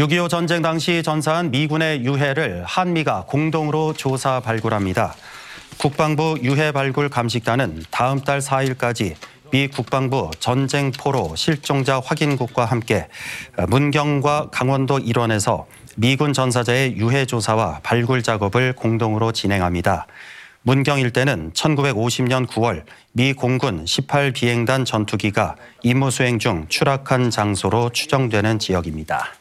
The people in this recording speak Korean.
6.25 전쟁 당시 전사한 미군의 유해를 한미가 공동으로 조사 발굴합니다. 국방부 유해 발굴 감식단은 다음 달 4일까지 미 국방부 전쟁포로 실종자 확인국과 함께 문경과 강원도 일원에서 미군 전사자의 유해 조사와 발굴 작업을 공동으로 진행합니다. 문경 일대는 1950년 9월 미 공군 18비행단 전투기가 임무 수행 중 추락한 장소로 추정되는 지역입니다.